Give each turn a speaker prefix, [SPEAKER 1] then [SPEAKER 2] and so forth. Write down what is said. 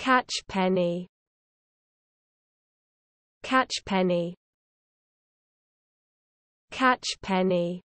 [SPEAKER 1] Catch penny. Catch penny. Catch penny.